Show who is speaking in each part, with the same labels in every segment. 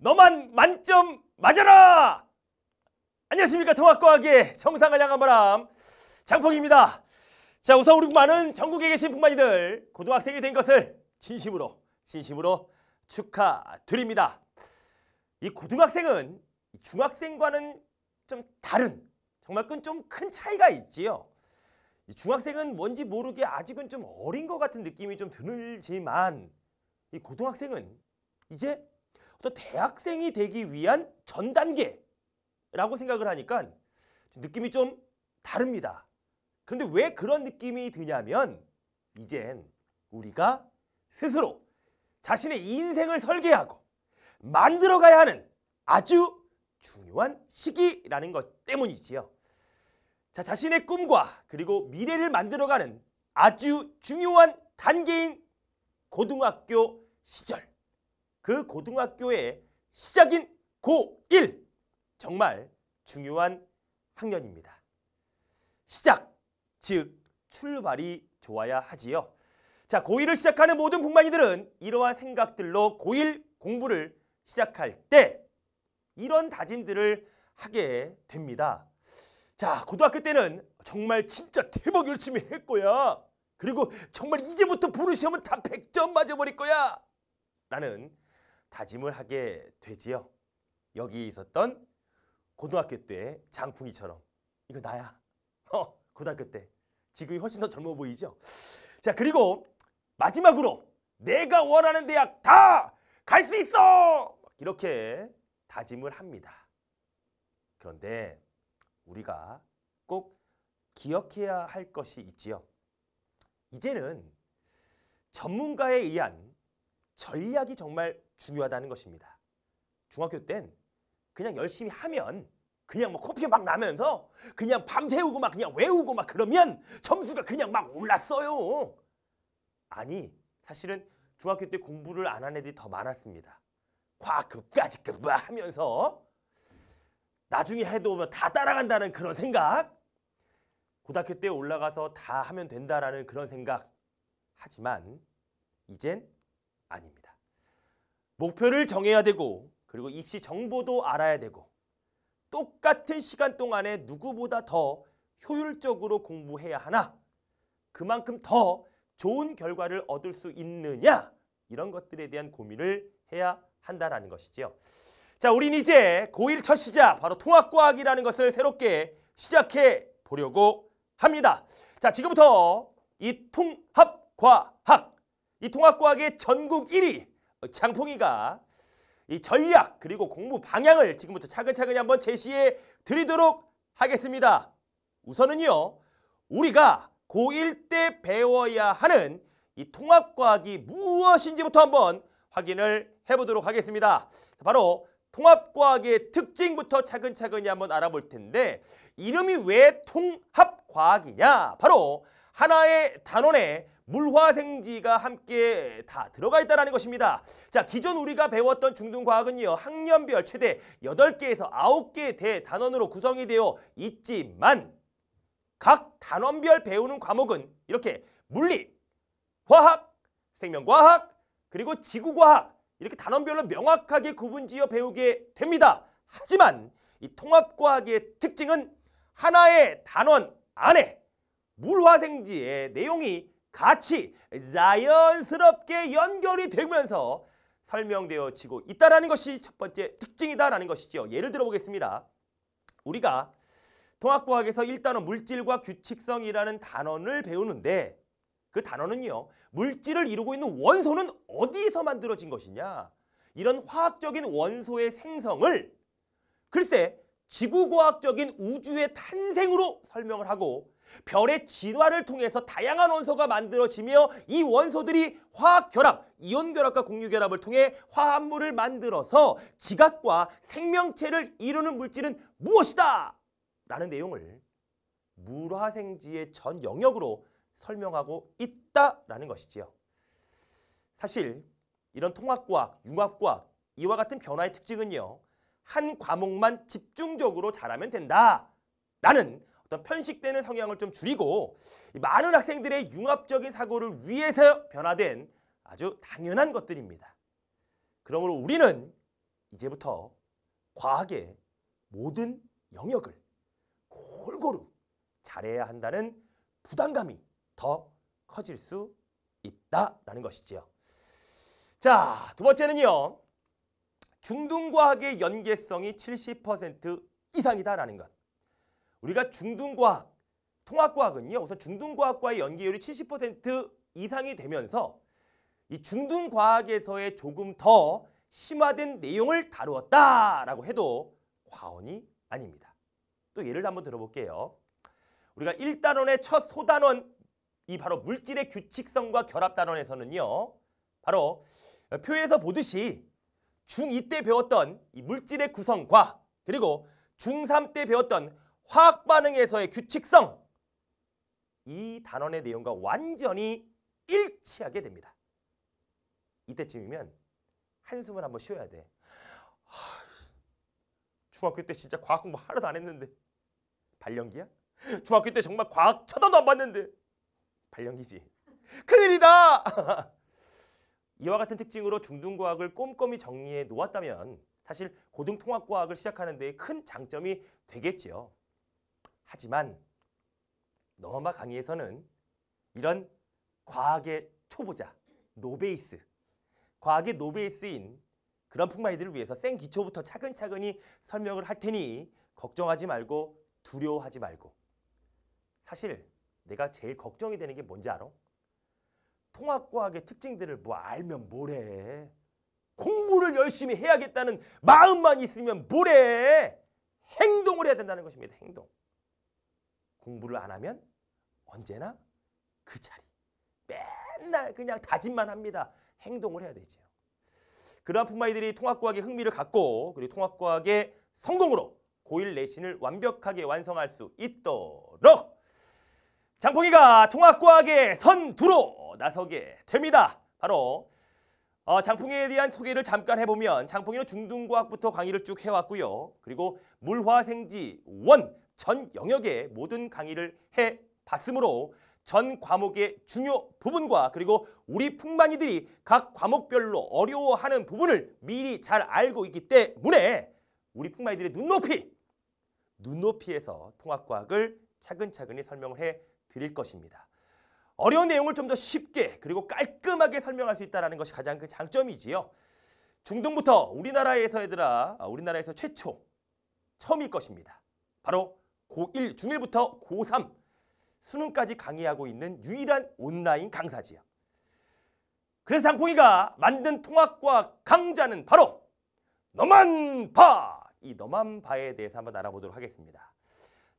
Speaker 1: 너만 만점 맞아라! 안녕하십니까 통합과학의 정상을 향한 바람 장폭입니다. 자 우선 우리 많은 전국에 계신 북마이들 고등학생이 된 것을 진심으로 진심으로 축하드립니다. 이 고등학생은 중학생과는 좀 다른 정말 좀큰 차이가 있지요. 이 중학생은 뭔지 모르게 아직은 좀 어린 것 같은 느낌이 좀드는지만이 고등학생은 이제 어떤 대학생이 되기 위한 전 단계라고 생각을 하니까 느낌이 좀 다릅니다. 그런데 왜 그런 느낌이 드냐면 이젠 우리가 스스로 자신의 인생을 설계하고 만들어가야 하는 아주 중요한 시기라는 것 때문이지요. 자, 자신의 꿈과 그리고 미래를 만들어가는 아주 중요한 단계인 고등학교 시절. 그 고등학교의 시작인 고1 정말 중요한 학년입니다. 시작, 즉 출발이 좋아야 하지요. 자, 고1을 시작하는 모든 국만이들은 이러한 생각들로 고1 공부를 시작할 때 이런 다짐들을 하게 됩니다. 자, 고등학교 때는 정말 진짜 대박 열심히 할 거야. 그리고 정말 이제부터 보는 시험은 다 100점 맞아버릴 거야. 라는 다짐을 하게 되지요. 여기 있었던 고등학교 때 장풍이처럼 이거 나야. 어, 고등학교 때 지금이 훨씬 더 젊어 보이죠. 자 그리고 마지막으로 내가 원하는 대학 다 갈 수 있어 이렇게 다짐을 합니다. 그런데 우리가 꼭 기억해야 할 것이 있지요. 이제는 전문가에 의한 전략이 정말 중요하다는 것입니다. 중학교 땐 그냥 열심히 하면 그냥 뭐 코피가 막 나면서 그냥 밤새우고 막 그냥 외우고 막 그러면 점수가 그냥 막 올랐어요. 아니 사실은 중학교 때 공부를 안 한 애들이 더 많았습니다. 과급까지급 하면서 나중에 해도 뭐 다 따라간다는 그런 생각 고등학교 때 올라가서 다 하면 된다라는 그런 생각 하지만 이젠 아닙니다. 목표를 정해야 되고 그리고 입시 정보도 알아야 되고 똑같은 시간 동안에 누구보다 더 효율적으로 공부해야 하나 그만큼 더 좋은 결과를 얻을 수 있느냐 이런 것들에 대한 고민을 해야 한다라는 것이지요. 자, 우린 이제 고1 첫 시작 바로 통합과학이라는 것을 새롭게 시작해 보려고 합니다. 자, 지금부터 이 통합과학, 이 통합과학의 전국 1위 어, 장풍이가 이 전략 그리고 공부 방향을 지금부터 차근차근히 한번 제시해 드리도록 하겠습니다. 우선은요. 우리가 고1 때 배워야 하는 이 통합과학이 무엇인지부터 한번 확인을 해보도록 하겠습니다. 바로 통합과학의 특징부터 차근차근히 한번 알아볼 텐데 이름이 왜 통합과학이냐? 바로 하나의 단원에 물화생지가 함께 다 들어가 있다는 것입니다. 자, 기존 우리가 배웠던 중등과학은요. 학년별 최대 8개에서 9개의 대단원으로 구성이 되어 있지만 각 단원별 배우는 과목은 이렇게 물리, 화학, 생명과학, 그리고 지구과학 이렇게 단원별로 명확하게 구분지어 배우게 됩니다. 하지만 이 통합과학의 특징은 하나의 단원 안에 물화생지의 내용이 같이 자연스럽게 연결이 되면서 설명되어지고 있다는 것이 첫 번째 특징이다라는 것이죠. 예를 들어보겠습니다. 우리가 통합과학에서 일단은 물질과 규칙성이라는 단원을 배우는데 그 단어는요. 물질을 이루고 있는 원소는 어디에서 만들어진 것이냐. 이런 화학적인 원소의 생성을 글쎄 지구과학적인 우주의 탄생으로 설명을 하고 별의 진화를 통해서 다양한 원소가 만들어지며 이 원소들이 화학 결합, 이온 결합과 공유 결합을 통해 화합물을 만들어서 지각과 생명체를 이루는 물질은 무엇이다! 라는 내용을 물화생지의 전 영역으로 설명하고 있다라는 것이지요. 사실 이런 통합과학, 융합과학 이와 같은 변화의 특징은요. 한 과목만 집중적으로 잘하면 된다라는 어떤 편식되는 성향을 좀 줄이고 많은 학생들의 융합적인 사고를 위해서 변화된 아주 당연한 것들입니다. 그러므로 우리는 이제부터 과학의 모든 영역을 골고루 잘해야 한다는 부담감이 더 커질 수 있다라는 것이지요. 자, 두 번째는요. 중등과학의 연계성이 70% 이상이다라는 것. 우리가 중등과학, 통합과학은요. 우선 중등과학과의 연계율이 70% 이상이 되면서 이 중등과학에서의 조금 더 심화된 내용을 다루었다라고 해도 과언이 아닙니다. 또 예를 한번 들어볼게요. 우리가 1단원의 첫 소단원, 이 바로 물질의 규칙성과 결합단원에서는요. 바로 표에서 보듯이 중2 때 배웠던 이 물질의 구성과 그리고 중3 때 배웠던 화학 반응에서의 규칙성 이 단원의 내용과 완전히 일치하게 됩니다. 이때쯤이면 한숨을 한번 쉬어야 돼. 중학교 때 진짜 과학 공부 하나도 안 했는데 발령기야? 중학교 때 정말 과학 쳐다도 안 봤는데 발령기지. 큰일이다. 이와 같은 특징으로 중등과학을 꼼꼼히 정리해 놓았다면 사실 고등통합과학을 시작하는 데큰 장점이 되겠지요. 하지만 너마마 강의에서는 이런 과학의 초보자, 노베이스, 과학의 노베이스인 그런 풍마이들을 위해서 센 기초부터 차근차근히 설명을 할 테니 걱정하지 말고 두려워하지 말고 사실 내가 제일 걱정이 되는 게 뭔지 알아? 통합과학의 특징들을 뭐 알면 뭐래 공부를 열심히 해야겠다는 마음만 있으면 뭐래 행동을 해야 된다는 것입니다 행동 공부를 안 하면 언제나 그 자리. 맨날 그냥 다짐만 합니다. 행동을 해야 되죠 그러한 품마이들이 통합과학에 흥미를 갖고 그리고 통합과학의 성공으로 고1 내신을 완벽하게 완성할 수 있도록 장풍이가 통합과학의 선두로 나서게 됩니다. 바로 어, 장풍이에 대한 소개를 잠깐 해보면 장풍이는 중등과학부터 강의를 쭉 해왔고요. 그리고 물화생지 원전 영역의 모든 강의를 해 봤으므로 전 과목의 중요 부분과 그리고 우리 풍만이들이 각 과목별로 어려워하는 부분을 미리 잘 알고 있기 때문에 우리 풍만이들의 눈높이, 눈높이에서 통합과학을 차근차근히 설명을 해 드릴 것입니다. 어려운 내용을 좀 더 쉽게 그리고 깔끔하게 설명할 수 있다는 것이 가장 큰 그 장점이지요. 중등부터 우리나라에서 얘들아 우리나라에서 최초 처음일 것입니다. 바로 고1, 중1부터 고3 수능까지 강의하고 있는 유일한 온라인 강사지요. 그래서 장풍이가 만든 통합과 강좌는 바로 너만 봐! 이너만봐에 대해서 한번 알아보도록 하겠습니다.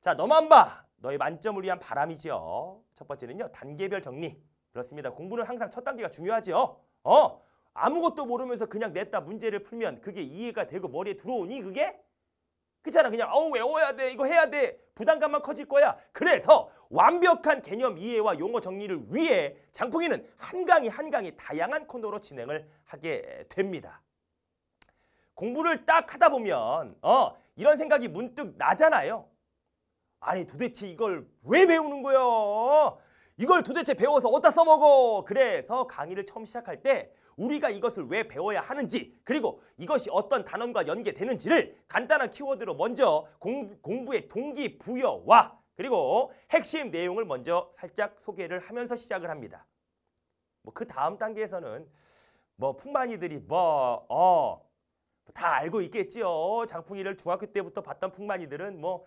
Speaker 1: 자, 너만 봐! 너의 만점을 위한 바람이지요. 첫 번째는요. 단계별 정리. 그렇습니다. 공부는 항상 첫 단계가 중요하지요. 어? 아무것도 모르면서 그냥 냈다 문제를 풀면 그게 이해가 되고 머리에 들어오니 그게 그렇잖아. 그냥 어우 외워야 돼. 이거 해야 돼. 부담감만 커질 거야. 그래서 완벽한 개념 이해와 용어 정리를 위해 장풍이는 한강이 한강이 다양한 코너로 진행을 하게 됩니다. 공부를 딱 하다 보면 어 이런 생각이 문득 나잖아요. 아니 도대체 이걸 왜 배우는 거야? 이걸 도대체 배워서 어디다 써먹어? 그래서 강의를 처음 시작할 때 우리가 이것을 왜 배워야 하는지 그리고 이것이 어떤 단원과 연계되는지를 간단한 키워드로 먼저 공, 공부의 동기부여와 그리고 핵심 내용을 먼저 살짝 소개를 하면서 시작을 합니다. 뭐 그 다음 단계에서는 뭐 풍만이들이 뭐 어 다 알고 있겠지요. 장풍이를 중학교 때부터 봤던 풍만이들은 뭐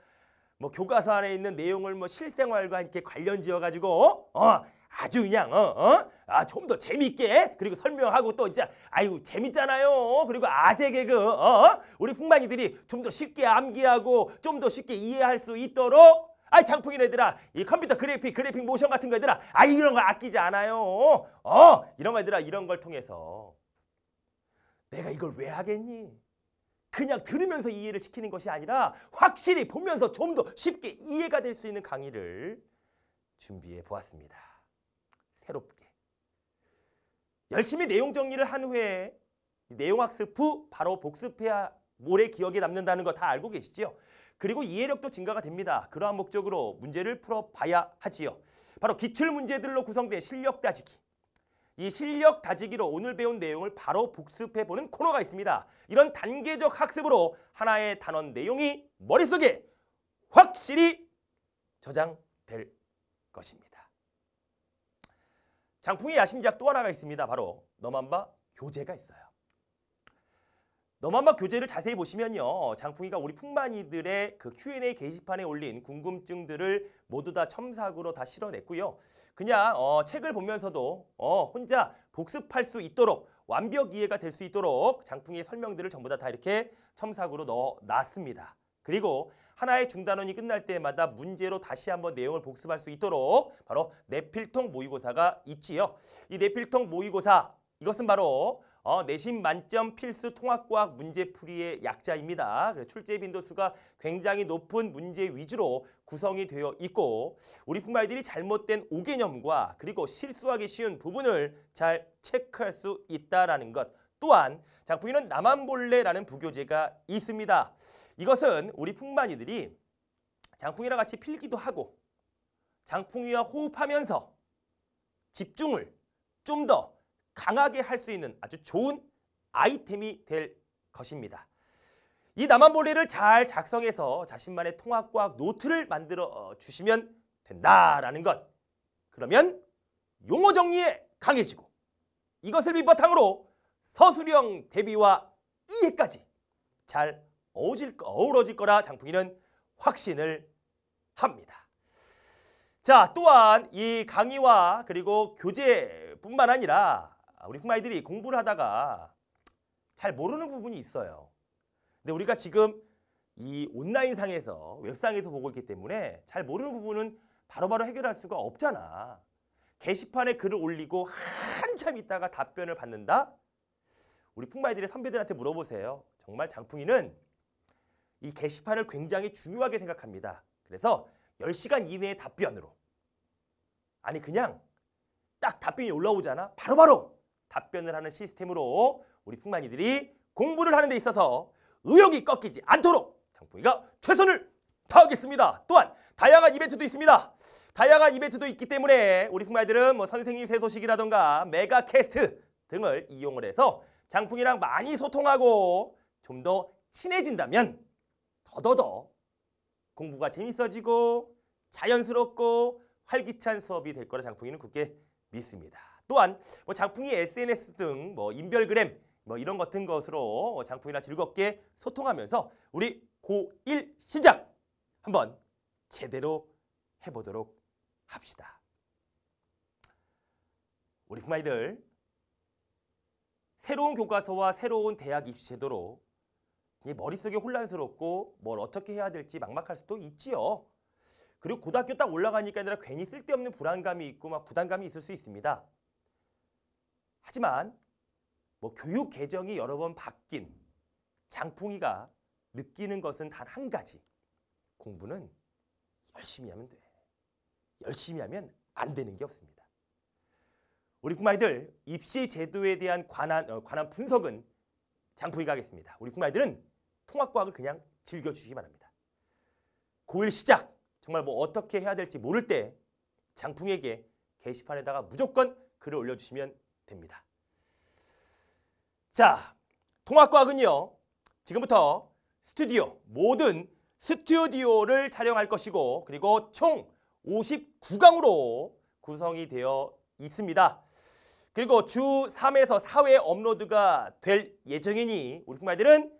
Speaker 1: 뭐 교과서 안에 있는 내용을 뭐 실생활과 이렇게 관련 지어 가지고 어? 어? 아주 그냥 어? 어? 아, 좀 더 재미있게 그리고 설명하고 또 이제 아이고 재밌잖아요. 그리고 아재 개그 어? 우리 풍만이들이 좀 더 쉽게 암기하고 좀 더 쉽게 이해할 수 있도록 아이 장풍이 얘들아 이 컴퓨터 그래픽 그래픽 모션 같은 거 얘들아 아 이런 거 아끼지 않아요. 어? 이런 거 얘들아 이런 걸 통해서 내가 이걸 왜 하겠니? 그냥 들으면서 이해를 시키는 것이 아니라 확실히 보면서 좀 더 쉽게 이해가 될 수 있는 강의를 준비해 보았습니다. 새롭게. 열심히 내용 정리를 한 후에 내용 학습 후 바로 복습해야 모래 기억에 남는다는 거 다 알고 계시죠? 그리고 이해력도 증가가 됩니다. 그러한 목적으로 문제를 풀어봐야 하지요. 바로 기출 문제들로 구성된 실력 따지기. 이 실력 다지기로 오늘 배운 내용을 바로 복습해보는 코너가 있습니다. 이런 단계적 학습으로 하나의 단원 내용이 머릿속에 확실히 저장될 것입니다. 장풍의 야심작 또 하나가 있습니다. 바로 너만봐 교재가 있어요. 너만봐 교재를 자세히 보시면요. 장풍이가 우리 풍만이들의 그 Q&A 게시판에 올린 궁금증들을 모두 다 첨삭으로 다 실어냈고요. 그냥 어, 책을 보면서도 어, 혼자 복습할 수 있도록 완벽 이해가 될 수 있도록 장풍의 설명들을 전부 다, 다 이렇게 첨삭으로 넣어놨습니다. 그리고 하나의 중단원이 끝날 때마다 문제로 다시 한번 내용을 복습할 수 있도록 바로 내필통 모의고사가 있지요. 이 내필통 모의고사 이것은 바로 어, 내신 만점 필수 통합과학 문제풀이의 약자입니다. 출제 빈도수가 굉장히 높은 문제 위주로 구성이 되어 있고 우리 풋말들이 잘못된 오개념과 그리고 실수하기 쉬운 부분을 잘 체크할 수 있다는 것 또한 작품에는 남한볼레라는 부교재가 있습니다. 이것은 우리 풍만이들이 장풍이랑 같이 필기도 하고 장풍이와 호흡하면서 집중을 좀더 강하게 할 수 있는 아주 좋은 아이템이 될 것입니다. 이 남한 볼리를잘 작성해서 자신만의 통합과학 노트를 만들어 어, 주시면 된다라는 것. 그러면 용어 정리에 강해지고 이것을 밑바탕으로 서술형 대비와 이해까지 잘 어우질, 어우러질 거라 장풍이는 확신을 합니다. 자, 또한 이 강의와 그리고 교재뿐만 아니라 아, 우리 흑마이들이 공부를 하다가 잘 모르는 부분이 있어요. 근데 우리가 지금 이 온라인상에서 웹상에서 보고 있기 때문에 잘 모르는 부분은 바로바로 바로 해결할 수가 없잖아. 게시판에 글을 올리고 한참 있다가 답변을 받는다? 우리 풍마이들의 선배들한테 물어보세요. 정말 장풍이는 이 게시판을 굉장히 중요하게 생각합니다. 그래서 10시간 이내에 답변으로 아니 그냥 딱 답변이 올라오잖아. 바로바로 바로 답변을 하는 시스템으로 우리 풍만이들이 공부를 하는 데 있어서 의욕이 꺾이지 않도록 장풍이가 최선을 다하겠습니다. 또한 다양한 이벤트도 있습니다. 다양한 이벤트도 있기 때문에 우리 풍만이들은 뭐 선생님 새 소식이라던가 메가 캐스트 등을 이용을 해서 장풍이랑 많이 소통하고 좀 더 친해진다면 더더더 공부가 재밌어지고 자연스럽고 활기찬 수업이 될 거라 장풍이는 굳게 믿습니다. 또한 뭐 장풍이 SNS 등 뭐 인별그램 뭐 이런 같은 것으로 장풍이나 즐겁게 소통하면서 우리 고1 시작 한번 제대로 해보도록 합시다. 우리 부마이들 새로운 교과서와 새로운 대학 입시 제도로 머릿속이 혼란스럽고 뭘 어떻게 해야 될지 막막할 수도 있지요. 그리고 고등학교 딱 올라가니까 아니라 괜히 쓸데없는 불안감이 있고 막 부담감이 있을 수 있습니다. 하지만 뭐 교육 개정이 여러 번 바뀐 장풍이가 느끼는 것은 단 한 가지. 공부는 열심히 하면 돼. 열심히 하면 안 되는 게 없습니다. 우리 꿈아이들 입시 제도에 대한 관한, 어, 관한 분석은 장풍이가 하겠습니다. 우리 꿈아이들은 통합과학을 그냥 즐겨주시기 바랍니다. 고1 시작! 정말 뭐 어떻게 해야 될지 모를 때 장풍에게 게시판에다가 무조건 글을 올려주시면 됩니다. 자, 통합과학은요. 지금부터 스튜디오, 모든 스튜디오를 촬영할 것이고 그리고 총 59강으로 구성이 되어 있습니다. 그리고 주 3에서 4회 업로드가 될 예정이니 우리 말들은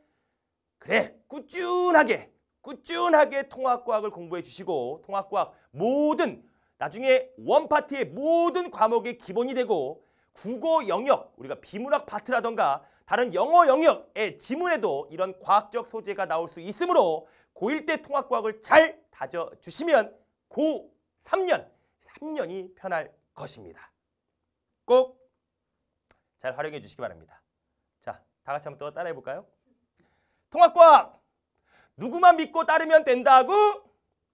Speaker 1: 그래 꾸준하게 꾸준하게 통합과학을 공부해 주시고 통합과학 모든 나중에 원파트의 모든 과목의 기본이 되고 국어 영역, 우리가 비문학 파트라던가 다른 영어 영역의 지문에도 이런 과학적 소재가 나올 수 있으므로 고1 때 통합과학을 잘 다져주시면 고3년, 3년이 편할 것입니다. 꼭 잘 활용해 주시기 바랍니다. 자, 다 같이 한번 또 따라해 볼까요? 통합과학! 누구만 믿고 따르면 된다고?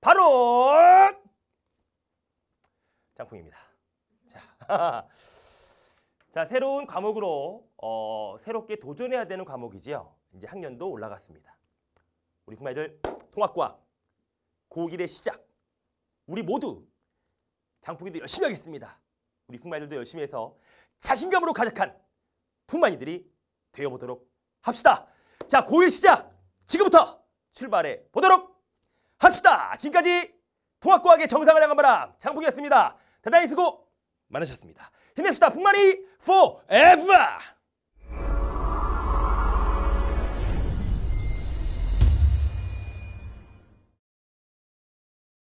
Speaker 1: 바로 장풍입니다. 자. 아, 자, 새로운 과목으로 어, 새롭게 도전해야 되는 과목이지요. 이제 학년도 올라갔습니다. 우리 부마이들 통합과학, 고길의 시작. 우리 모두 장풍이도 열심히 하겠습니다. 우리 부마이들도 열심히 해서 자신감으로 가득한 부마이들이 되어보도록 합시다. 자, 고일 시작! 지금부터 출발해 보도록 합시다. 지금까지 통합과학의 정상을 향한 바람 장풍이었습니다. 대단히 수고! 많으셨습니다. 힘냅시다. 북마리 forever!